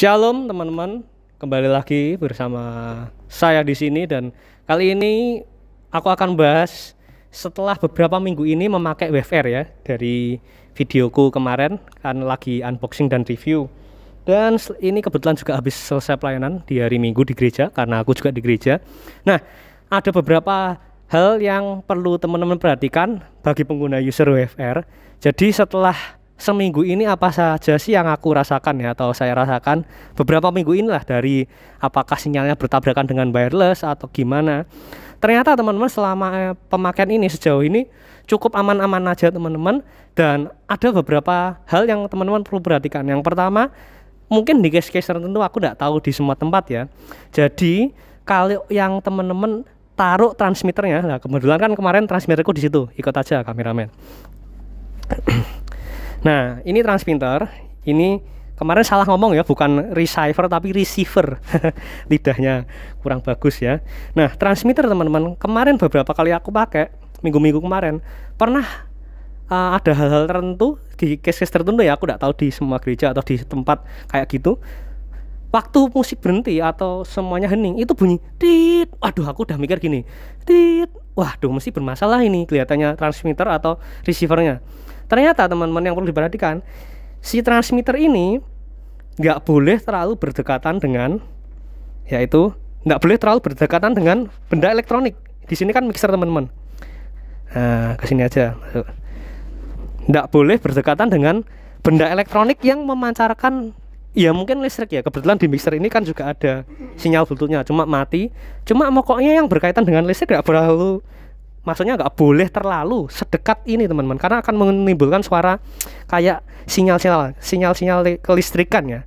Shalom teman-teman, kembali lagi bersama saya di sini dan kali ini aku akan bahas setelah beberapa minggu ini memakai WFR ya dari videoku kemarin kan lagi unboxing dan review. Dan ini kebetulan juga habis selesai pelayanan di hari Minggu di gereja karena aku juga di gereja. Nah, ada beberapa hal yang perlu teman-teman perhatikan bagi pengguna user WFR. Jadi setelah seminggu ini apa saja sih yang aku rasakan ya atau saya rasakan beberapa minggu inilah dari apakah sinyalnya bertabrakan dengan wireless atau gimana. Ternyata teman-teman selama eh, pemakaian ini sejauh ini cukup aman-aman aja teman-teman dan ada beberapa hal yang teman-teman perlu perhatikan. Yang pertama mungkin di case-case tertentu aku tidak tahu di semua tempat ya. Jadi kalau yang teman-teman taruh transmitternya, nah kebetulan kan kemarin transmitterku di situ, ikut aja kameramen Nah, ini transmitter. ini kemarin salah ngomong ya, bukan receiver tapi receiver. Lidahnya kurang bagus ya. Nah, transmitter teman-teman, kemarin beberapa kali aku pakai minggu-minggu kemarin pernah uh, ada hal-hal tertentu di case-case tertentu ya, aku tidak tahu di semua gereja atau di tempat kayak gitu waktu musik berhenti atau semuanya hening itu bunyi tit waduh aku udah mikir gini tit waduh mesti bermasalah ini kelihatannya transmitter atau receivernya ternyata teman-teman yang perlu diperhatikan si transmitter ini nggak boleh terlalu berdekatan dengan yaitu nggak boleh terlalu berdekatan dengan benda elektronik di sini kan mixer teman-teman nah kesini aja nggak boleh berdekatan dengan benda elektronik yang memancarkan ya mungkin listrik ya kebetulan di mixer ini kan juga ada sinyal bluetoothnya cuma mati cuma pokoknya yang berkaitan dengan listrik nggak berlalu maksudnya nggak boleh terlalu sedekat ini teman-teman karena akan menimbulkan suara kayak sinyal-sinyal sinyal-sinyal kelistrikan ya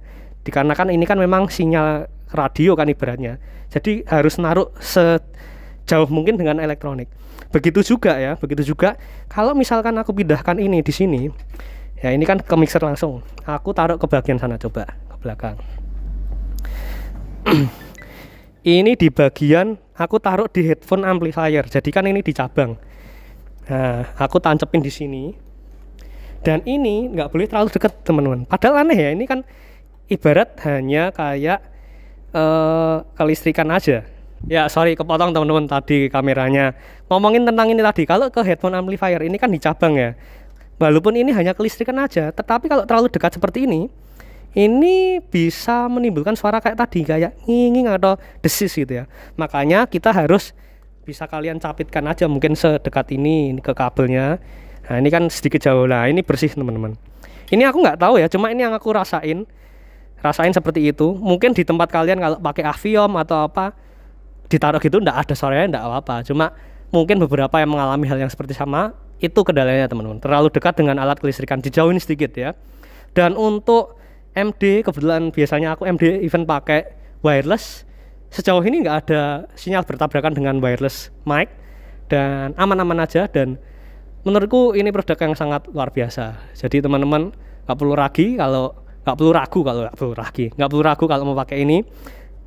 dikarenakan ini kan memang sinyal radio kan ibaratnya jadi harus naruh sejauh mungkin dengan elektronik begitu juga ya begitu juga kalau misalkan aku pindahkan ini di sini ya ini kan ke mixer langsung aku taruh ke bagian sana coba ke belakang ini di bagian aku taruh di headphone amplifier jadi kan ini di cabang nah aku tancepin di sini dan ini nggak boleh terlalu dekat teman-teman padahal aneh ya ini kan ibarat hanya kayak uh, kelistrikan aja ya sorry kepotong teman-teman tadi kameranya ngomongin tentang ini tadi kalau ke headphone amplifier ini kan di cabang ya Walaupun ini hanya kelistrikan aja, tetapi kalau terlalu dekat seperti ini, ini bisa menimbulkan suara kayak tadi kayak nginging atau desis gitu ya. Makanya kita harus bisa kalian capitkan aja mungkin sedekat ini ke kabelnya. Nah ini kan sedikit jauh lah. Ini bersih teman-teman. Ini aku nggak tahu ya. Cuma ini yang aku rasain. Rasain seperti itu. Mungkin di tempat kalian kalau pakai avium atau apa ditaruh gitu ndak ada suaranya ndak apa-apa. Cuma mungkin beberapa yang mengalami hal yang seperti sama itu kendalanya teman-teman terlalu dekat dengan alat kelistrikan dijauhin sedikit ya dan untuk MD kebetulan biasanya aku MD event pakai wireless sejauh ini nggak ada sinyal bertabrakan dengan wireless mic dan aman-aman aja dan menurutku ini produk yang sangat luar biasa jadi teman-teman nggak perlu ragi kalau nggak perlu ragu kalau nggak perlu ragi nggak perlu ragu kalau mau pakai ini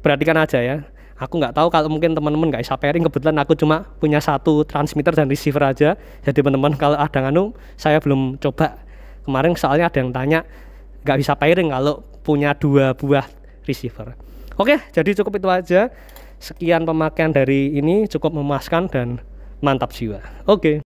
perhatikan aja ya aku nggak tahu kalau mungkin teman-teman nggak bisa pairing kebetulan aku cuma punya satu transmitter dan receiver aja jadi teman-teman kalau ada nganu saya belum coba kemarin soalnya ada yang tanya nggak bisa pairing kalau punya dua buah receiver oke jadi cukup itu aja sekian pemakaian dari ini cukup memuaskan dan mantap jiwa oke